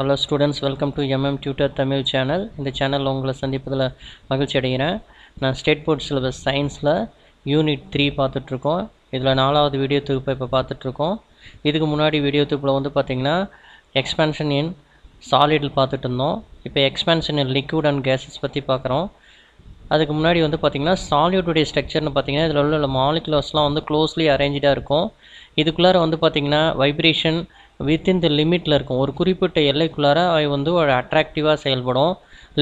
hello students welcome to MM tutor Tamil channel இந்த சேனலில் உங்களை சந்திப்பதில் மகிழ்ச்சி அடைகிறேன் நான் ஸ்டேட் போர்ட் சிலபஸ் சயின்ஸில் யூனிட் த்ரீ பார்த்துட்ருக்கோம் இதில் நாலாவது வீடியோ தொகுப்பை இப்போ பார்த்துட்ருக்கோம் இதுக்கு முன்னாடி வீடியோ தொகுப்பில் வந்து பார்த்திங்கன்னா எக்ஸ்பென்ஷன் இன் சாலிடில் பார்த்துட்டு இருந்தோம் இப்போ expansion in liquid and gases பற்றி பார்க்குறோம் அதுக்கு முன்னாடி வந்து பார்த்திங்கன்னா சாலியுடைய ஸ்ட்ரக்சர்னு பார்த்திங்கன்னா இதில் உள்ள மாலிகுலர்ஸ்லாம் வந்து க்ளோஸ்லி அரேஞ்சாக இருக்கும் இதுக்குள்ளார வந்து பார்த்திங்கன்னா வைப்ரேஷன் வித்தின் த லிமிட்டில் இருக்கும் ஒரு குறிப்பிட்ட எல்லைக்குள்ளார அவை வந்து ஒரு அட்ராக்டிவாக செயல்படும்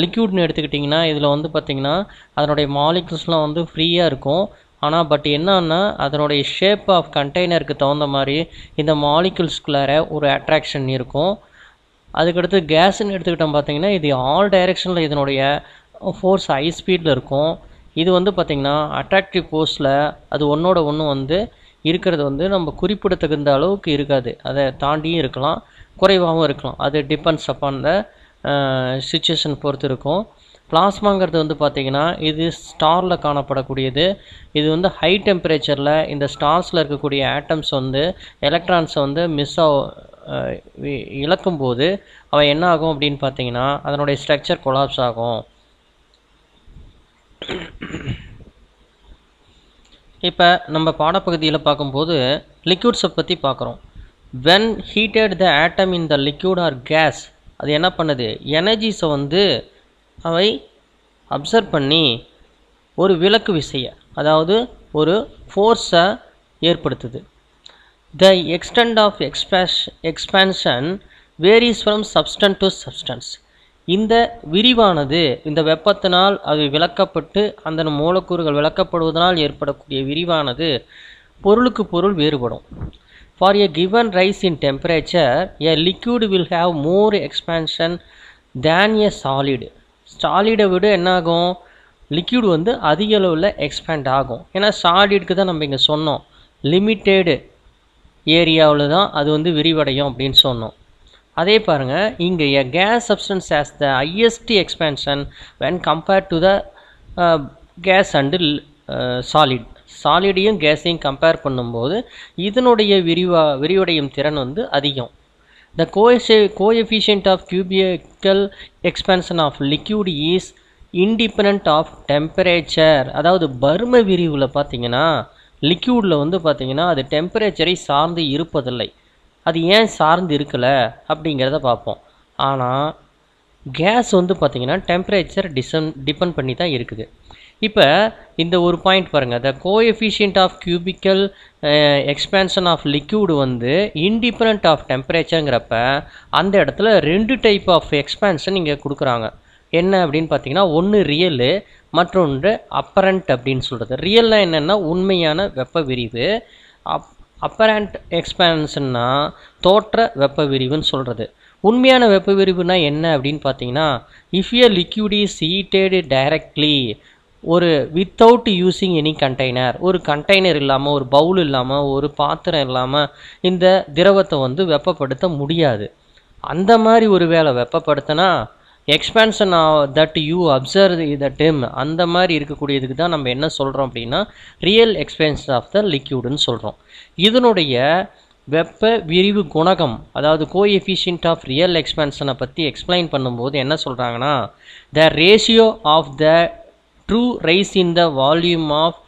லிக்யூட்னு எடுத்துக்கிட்டிங்கன்னா இதில் வந்து பார்த்திங்கன்னா அதனுடைய மாலிகுல்ஸ்லாம் வந்து ஃப்ரீயாக இருக்கும் ஆனால் பட் என்னன்னா அதனுடைய ஷேப் ஆஃப் கண்டெய்னருக்கு தகுந்த மாதிரி இந்த மாலிகுல்ஸ்குள்ளார ஒரு அட்ராக்ஷன் இருக்கும் அதுக்கடுத்து கேஸ்ன்னு எடுத்துக்கிட்டோம் பார்த்திங்கன்னா இது ஆல் டைரெக்ஷனில் இதனுடைய ஃபோர்ஸ் ஹை ஸ்பீடில் இருக்கும் இது வந்து பார்த்திங்கன்னா அட்ராக்டிவ் ஃபோர்ஸில் அது ஒன்றோட ஒன்று வந்து இருக்கிறது வந்து நம்ம குறிப்பிடத்தகுந்த அளவுக்கு இருக்காது அதை தாண்டியும் இருக்கலாம் குறைவாகவும் இருக்கலாம் அது டிபெண்ட்ஸ் அப்பான் த சுச்சுவேஷன் பொறுத்து இருக்கும் பிளாஸ்மாங்கிறது வந்து பார்த்திங்கன்னா இது ஸ்டாரில் காணப்படக்கூடியது இது வந்து ஹை டெம்பரேச்சரில் இந்த ஸ்டார்ஸில் இருக்கக்கூடிய ஆட்டம்ஸ் வந்து எலக்ட்ரான்ஸை வந்து மிஸ் ஆ இழக்கும்போது அவள் என்ன ஆகும் அப்படின்னு பார்த்தீங்கன்னா அதனுடைய ஸ்ட்ரக்சர் கொலாப்ஸ் ஆகும் இப்போ நம்ம பாடப்பகுதியில் பார்க்கும்போது லிக்யூட்ஸை பற்றி பார்க்குறோம் when heated the atom in the liquid or gas அது என்ன பண்ணுது எனர்ஜிஸை வந்து அவை அப்சர்வ் பண்ணி ஒரு விளக்கு விசையை அதாவது ஒரு ஃபோர்ஸை ஏற்படுத்துது the extent of expansion expansion varies from substance to substance இந்த விரிவானது இந்த வெப்பத்தினால் அது விளக்கப்பட்டு அந்த மூலக்கூறுகள் விளக்கப்படுவதனால் ஏற்படக்கூடிய விரிவானது பொருளுக்கு பொருள் வேறுபடும் for a given rise in temperature a liquid will have more expansion than a solid சாலிடை விட என்னாகும் லிக்யூடு வந்து அதிக அளவில் எக்ஸ்பேண்ட் ஆகும் ஏன்னா சாலிடுக்கு தான் நம்ம இங்கே சொன்னோம் லிமிட்டெடு ஏரியாவில் தான் அது வந்து விரிவடையும் அப்படின்னு சொன்னோம் அதே பாருங்கள் இங்கே a gas substance as the highest expansion when compare to the gas and solid சாலிடையும் கேஸையும் கம்பேர் பண்ணும்போது இதனுடைய விரிவா விரிவடையும் திறன் வந்து அதிகம் த கோஎஃபி coefficient of cubical expansion of liquid is independent of temperature அதாவது பரும விரிவில் பார்த்தீங்கன்னா லிக்யூடில் வந்து பார்த்திங்கன்னா அது டெம்பரேச்சரை சார்ந்து இருப்பதில்லை அது ஏன் சார்ந்து இருக்கலை அப்படிங்கிறத பார்ப்போம் ஆனால் கேஸ் வந்து பார்த்திங்கன்னா டெம்பரேச்சர் டிசன் டிபெண்ட் பண்ணி தான் இருக்குது இப்போ இந்த ஒரு பாயிண்ட் பாருங்கள் the coefficient of cubical expansion of liquid வந்து இன்டிபெண்ட் ஆஃப் டெம்பரேச்சருங்கிறப்ப அந்த இடத்துல ரெண்டு டைப் ஆஃப் எக்ஸ்பேன்ஷன் இங்கே கொடுக்குறாங்க என்ன அப்படின்னு பார்த்தீங்கன்னா ஒன்று ரியலு மற்றொன்று அப்பரண்ட் அப்படின்னு சொல்கிறது ரியல்னால் என்னென்னா உண்மையான வெப்ப விரிவு அப் அப்பரண்ட் எக்ஸ்பேன்ஷன்னா தோற்ற வெப்ப விரிவுன்னு சொல்கிறது உண்மையான வெப்ப விரிவுனா என்ன அப்படின்னு பார்த்தீங்கன்னா if a liquid is heated directly ஒரு வித்தவுட் யூஸிங் எனி கண்டெய்னர் ஒரு கண்டெய்னர் இல்லாமல் ஒரு பவுல் இல்லாமல் ஒரு பாத்திரம் இல்லாமல் இந்த திரவத்தை வந்து வெப்பப்படுத்த முடியாது அந்த மாதிரி ஒரு வேளை வெப்பப்படுத்தினா expansion that you observe the டெம் அந்த மாதிரி இருக்கக்கூடியதுக்கு தான் நம்ம என்ன சொல்கிறோம் அப்படின்னா ரியல் எக்ஸ்பேன்ஷன் ஆஃப் த லிக்யூடுன்னு சொல்கிறோம் இதனுடைய வெப்ப விரிவு குணகம் அதாவது கோ எஃபிஷியன்ட் ஆஃப் ரியல் எக்ஸ்பேன்ஷனை பற்றி எக்ஸ்பிளைன் பண்ணும்போது என்ன சொல்கிறாங்கன்னா the ratio of the true rise in the volume of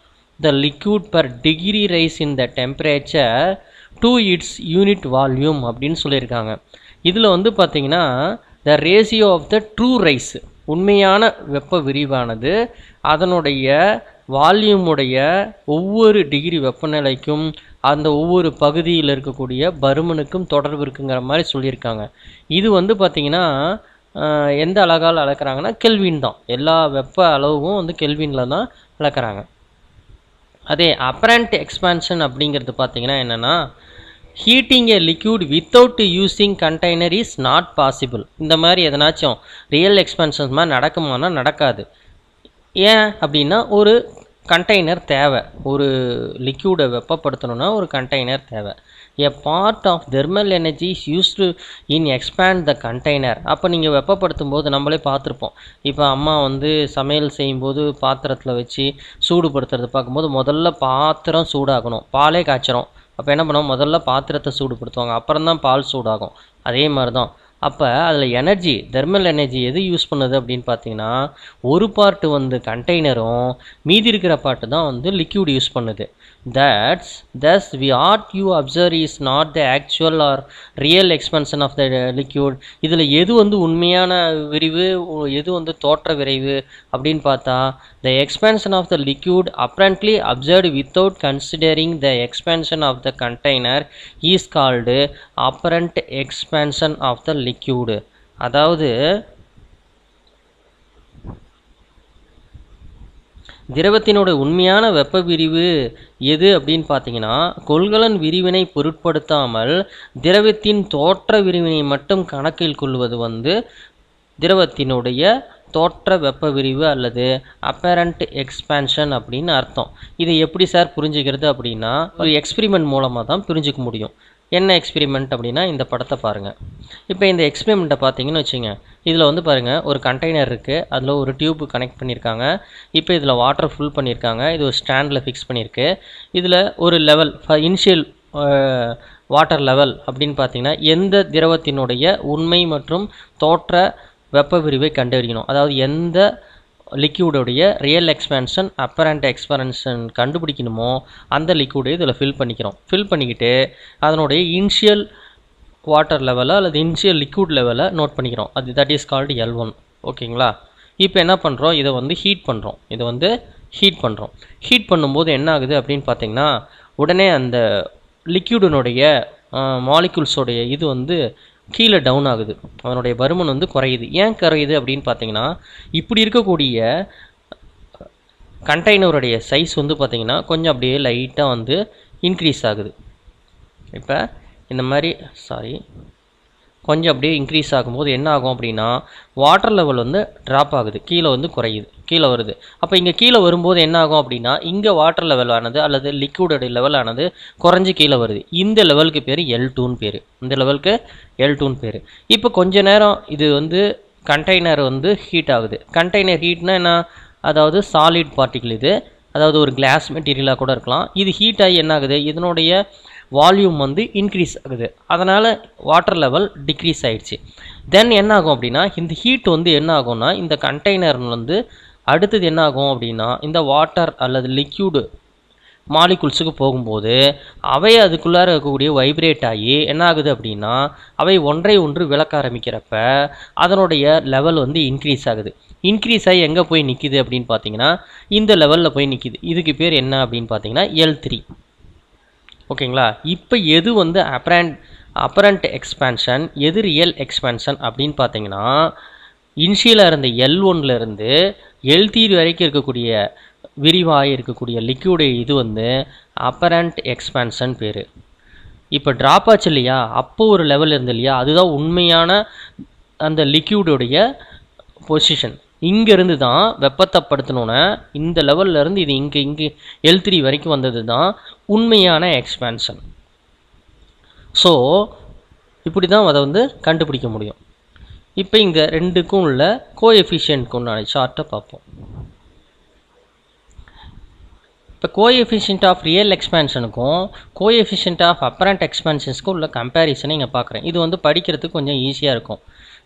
the liquid per degree rise in the temperature to its unit volume அப்படின்னு சொல்லியிருக்காங்க இதில் வந்து பார்த்திங்கன்னா the ratio of the true rise உண்மையான வெப்ப விரிவானது அதனுடைய வால்யூமுடைய ஒவ்வொரு டிகிரி வெப்பநிலைக்கும் அந்த ஒவ்வொரு பகுதியில் இருக்கக்கூடிய பருமனுக்கும் தொடர்பு இருக்குங்கிற மாதிரி சொல்லியிருக்காங்க இது வந்து பார்த்திங்கன்னா எந்த அழகால் அளக்குறாங்கன்னா கெல்வின் தான் எல்லா வெப்ப அளவும் வந்து கெல்வினில் தான் அளக்கிறாங்க அதே அப்ரண்ட் எக்ஸ்பான்ஷன் அப்படிங்கிறது பார்த்திங்கன்னா என்னென்னா heating a liquid without using container is not possible இந்த மாதிரி எதனாச்சும் ரியல் எக்ஸ்பென்சன்ஸ் மாதிரி நடக்குமானா நடக்காது ஏன் அப்படின்னா ஒரு கண்டெய்னர் தேவை ஒரு லிக்யூடை வெப்பப்படுத்தணும்னா ஒரு கண்டெய்னர் தேவை a part of thermal energy is used in expand the container அப்போ நீங்கள் வெப்பப்படுத்தும் போது நம்மளே பார்த்துருப்போம் இப்போ அம்மா வந்து சமையல் செய்யும்போது பாத்திரத்தில் வச்சு சூடுபடுத்துறது பார்க்கும்போது முதல்ல பாத்திரம் சூடாகணும் பாலே காய்ச்சிரும் அப்போ என்ன பண்ணுவோம் முதல்ல பாத்திரத்தை சூடுபடுத்துவாங்க அப்புறம் தான் பால் சூடாகும் அதே மாதிரி தான் அப்போ அதில் எனர்ஜி தெர்மல் எனர்ஜி எது யூஸ் பண்ணுது அப்படின்னு பார்த்தீங்கன்னா ஒரு பார்ட்டு வந்து கண்டெய்னரும் மீதி இருக்கிற பார்ட்டு தான் வந்து லிக்யூட் யூஸ் பண்ணுது That's thus we ought you observe is not the actual or real expansion of the liquid இதில் எது வந்து உண்மையான விரிவு எது வந்து தோற்ற விரைவு அப்படின்னு பார்த்தா the expansion of the liquid apparently observed without considering the expansion of the container is called apparent expansion of the liquid அதாவது திரவத்தினோட உண்மையான வெப்ப விரிவு எது அப்படின்னு பார்த்தீங்கன்னா கொள்கலன் விரிவினை பொருட்படுத்தாமல் திரவத்தின் தோற்ற விரிவினை மட்டும் கணக்கில் கொள்வது வந்து திரவத்தினுடைய தோற்ற வெப்ப விரிவு அல்லது அப்பேரண்ட் எக்ஸ்பேன்ஷன் அப்படின்னு அர்த்தம் இதை எப்படி சார் புரிஞ்சுக்கிறது அப்படின்னா ஒரு எக்ஸ்பிரிமெண்ட் மூலமாக தான் புரிஞ்சிக்க முடியும் என்ன எக்ஸ்பிரிமெண்ட் அப்படின்னா இந்த படத்தை பாருங்கள் இப்போ இந்த எக்ஸ்பிரிமெண்ட்டை பார்த்தீங்கன்னு வச்சுங்க இதில் வந்து பாருங்கள் ஒரு கண்டெய்னர் இருக்குது அதில் ஒரு டியூப் கனெக்ட் பண்ணியிருக்காங்க இப்போ இதில் வாட்டர் ஃபுல் பண்ணியிருக்காங்க இது ஒரு ஸ்டாண்டில் ஃபிக்ஸ் பண்ணியிருக்கு இதில் ஒரு லெவல் இனிஷியல் வாட்டர் லெவல் அப்படின்னு பார்த்தீங்கன்னா எந்த திரவத்தினுடைய உண்மை மற்றும் தோற்ற வெப்ப விரிவை கண்டறியணும் அதாவது எந்த லிக்யூடோடைய ரியல் எக்ஸ்பேன்ஷன் அப்பரண்ட் எக்ஸ்பென்ஷன் கண்டுபிடிக்கணுமோ அந்த லிக்யூடை இதில் ஃபில் பண்ணிக்கிறோம் ஃபில் பண்ணிக்கிட்டு அதனுடைய இன்ஷியல் வாட்டர் லெவலை அல்லது இன்ஷியல் லிக்யூட் லெவலை நோட் பண்ணிக்கிறோம் அது that is called L one ஓகேங்களா இப்போ என்ன பண்ணுறோம் இதை வந்து ஹீட் பண்ணுறோம் இதை வந்து ஹீட் பண்ணுறோம் ஹீட் பண்ணும்போது என்ன ஆகுது அப்படின்னு பார்த்தீங்கன்னா உடனே அந்த லிக்யூடனுடைய மாலிகுல்ஸோடைய இது வந்து கீழே டவுன் ஆகுது அவனுடைய வருமானம் வந்து குறையுது ஏன் குறையுது அப்படின்னு பார்த்தீங்கன்னா இப்படி இருக்கக்கூடிய கண்டெய்னருடைய சைஸ் வந்து பார்த்திங்கன்னா கொஞ்சம் அப்படியே லைட்டாக வந்து இன்க்ரீஸ் ஆகுது இப்போ இந்த மாதிரி சாரி கொஞ்சம் அப்படியே இன்க்ரீஸ் ஆகும்போது என்ன ஆகும் அப்படின்னா வாட்டர் லெவல் வந்து ட்ராப் ஆகுது கீழே வந்து குறையுது கீழே வருது அப்போ இங்கே கீழே வரும்போது என்ன ஆகும் அப்படின்னா இங்கே வாட்டர் லெவல் ஆனது அல்லது லிக்விடோட லெவல் ஆனது குறைஞ்சி கீழே வருது இந்த லெவலுக்கு பேர் எல் டூன்னு பேர் இந்த லெவலுக்கு எல் டூன்னு பேர் இப்போ கொஞ்ச நேரம் இது வந்து கண்டெய்னர் வந்து ஹீட் ஆகுது கண்டெய்னர் ஹீட்னா என்ன அதாவது சாலிட் பார்ட்டிகிள் இது அதாவது ஒரு கிளாஸ் மெட்டீரியலாக கூட இருக்கலாம் இது ஹீட் ஆகி என்ன ஆகுது இதனுடைய வால்யூம் வந்து இன்க்ரீஸ் ஆகுது அதனால் வாட்டர் லெவல் டிக்ரீஸ் ஆகிடுச்சு தென் என்ன ஆகும் அப்படின்னா இந்த ஹீட் வந்து என்ன ஆகும்னா இந்த கண்டெய்னர் வந்து அடுத்தது என்ன ஆகும் அப்படின்னா இந்த வாட்டர் அல்லது லிக்யூடு மாலிகுல்ஸுக்கு போகும்போது அவை அதுக்குள்ளார இருக்கக்கூடிய வைப்ரேட் ஆகி என்ன ஆகுது அப்படின்னா அவை ஒன்றை ஒன்று விளக்க ஆரம்பிக்கிறப்ப அதனுடைய லெவல் வந்து இன்க்ரீஸ் ஆகுது இன்க்ரீஸ் ஆகி எங்கே போய் நிற்கிது அப்படின்னு பார்த்தீங்கன்னா இந்த லெவலில் போய் நிற்கிது இதுக்கு பேர் என்ன அப்படின்னு பார்த்தீங்கன்னா எல் த்ரீ ஓகேங்களா இப்போ எது வந்து அப்ரண்ட் அப்பரண்ட் எக்ஸ்பேன்ஷன் எது ரியல் எக்ஸ்பேன்ஷன் அப்படின்னு பார்த்தீங்கன்னா இன்ஷியலாக இருந்த எல் ஒன்லேருந்து எல் தீர் வரைக்கும் இருக்கக்கூடிய விரிவாக இருக்கக்கூடிய லிக்யூடு இது வந்து அப்பரண்ட் எக்ஸ்பேன்ஷன் பேர் இப்போ ட்ராப் ஆச்சு இல்லையா அப்போ ஒரு லெவல் இருந்து இல்லையா அதுதான் உண்மையான அந்த லிக்யூடுடைய பொசிஷன் இங்கேருந்து தான் வெப்பத்தை படுத்தினோன்னே இந்த லெவல்லேருந்து இது இங்கே இங்கே எல் த்ரீ வரைக்கும் வந்தது தான் உண்மையான எக்ஸ்பேன்ஷன் ஸோ இப்படி தான் அதை வந்து கண்டுபிடிக்க முடியும் இப்போ இங்கே ரெண்டுக்கும் உள்ள கோஎஃபிஷியன்ட்க்கு நான் சார்ட்டை பார்ப்போம் இப்போ கோஎஃபிஷியன்ட் ஆஃப் ரியல் எக்ஸ்பேன்ஷனுக்கும் கோஎஃபிஷியன்ட் ஆஃப் அப்பரண்ட் எக்ஸ்பேன்ஷன்ஸ்க்கும் உள்ள கம்பேரிசனை இங்கே பார்க்குறேன் இது வந்து படிக்கிறதுக்கு கொஞ்சம் ஈஸியாக இருக்கும்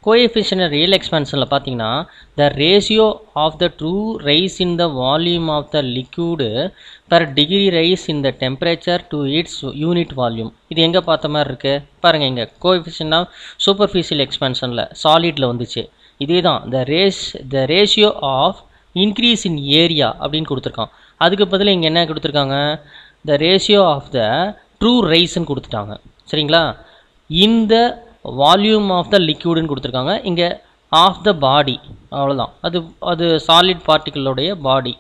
கோஎஃபிஷியன் ரியல் எக்ஸ்பென்ஷனில் பார்த்தீங்கன்னா the ratio of the true rise in the volume of the liquid per degree rise in the temperature to its unit volume இது எங்கே பார்த்த மாதிரி இருக்குது பாருங்கள் இங்கே கோஎஃபிஷியன்னா சூப்பர்ஃபிஷியல் எக்ஸ்பென்ஷனில் சாலிடில் வந்துச்சு இதே தான் the race the ratio of increase in area அப்படின்னு கொடுத்துருக்கான் அதுக்கு பதில் இங்கே என்ன கொடுத்துருக்காங்க the ratio of the true ரைஸ்ன்னு கொடுத்துட்டாங்க சரிங்களா இந்த வால்யூம் ஆஃப் த லிக்யூடுன்னு கொடுத்துருக்காங்க இங்கே ஆஃப் த பாடி அவ்வளோதான் அது அது சாலிட் பார்ட்டிக்கிளோடைய பாடி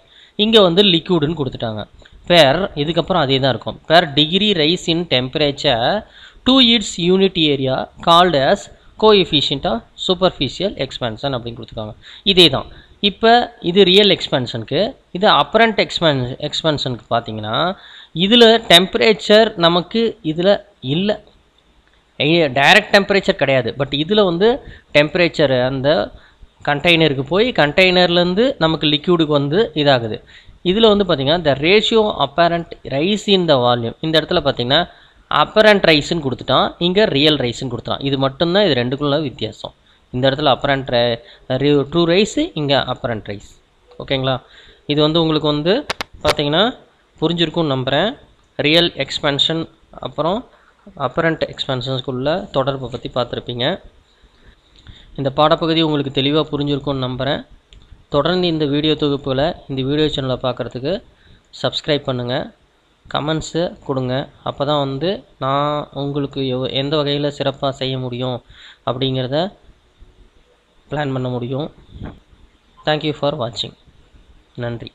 இங்கே வந்து லிக்யூடுன்னு கொடுத்துட்டாங்க பேர் இதுக்கப்புறம் அதே தான் இருக்கும் per degree rise in temperature to its unit area called as கோஎஃபிஷியண்ட்டாக சூப்பர்ஃபிஷியல் எக்ஸ்பென்ஷன் அப்படின்னு கொடுத்துருக்காங்க இதே தான் இப்போ இது ரியல் எக்ஸ்பென்ஷனுக்கு இது அப்ரண்ட் எக்ஸ்பென் எக்ஸ்பென்ஷனுக்கு பார்த்தீங்கன்னா இதில் டெம்பரேச்சர் நமக்கு இதில் இல்லை டைரக்ட் டெம்பரேச்சர் கிடையாது பட் இதில் வந்து டெம்பரேச்சர் அந்த கண்டெய்னருக்கு போய் கண்டெய்னர்லேருந்து நமக்கு லிக்யூடுக்கு வந்து இதாகுது இதில் வந்து பார்த்திங்கன்னா the ratio apparent rise in the volume இந்த இடத்துல பார்த்திங்கன்னா அப்பரண்ட் ரைஸ்ன்னு கொடுத்துட்டான் இங்கே ரியல் ரைஸ்ன்னு கொடுத்துட்டான் இது மட்டும்தான் இது ரெண்டுக்குள்ள வித்தியாசம் இந்த இடத்துல அப்பரண்ட் ட்ரூ ரைஸ் இங்கே அப்பரண்ட் ரைஸ் ஓகேங்களா இது வந்து உங்களுக்கு வந்து பார்த்திங்கன்னா புரிஞ்சிருக்கும்னு நம்புகிறேன் ரியல் எக்ஸ்பென்ஷன் அப்புறம் அப்பரண்ட் எக்ஸ்பென்சஸ்க்குள்ள தொடர்பை பற்றி பார்த்துருப்பீங்க இந்த பாடப்பகுதி உங்களுக்கு தெளிவாக புரிஞ்சுருக்கும்னு நம்புகிறேன் தொடர்ந்து இந்த வீடியோ தொகுப்பில் இந்த வீடியோ சேனலை பார்க்குறதுக்கு சப்ஸ்கிரைப் பண்ணுங்கள் கமெண்ட்ஸு கொடுங்க அப்போ தான் வந்து நான் உங்களுக்கு எவ் எந்த வகையில் சிறப்பாக செய்ய முடியும் அப்படிங்கிறத பிளான் பண்ண முடியும் தேங்க்யூ ஃபார் வாட்சிங் நன்றி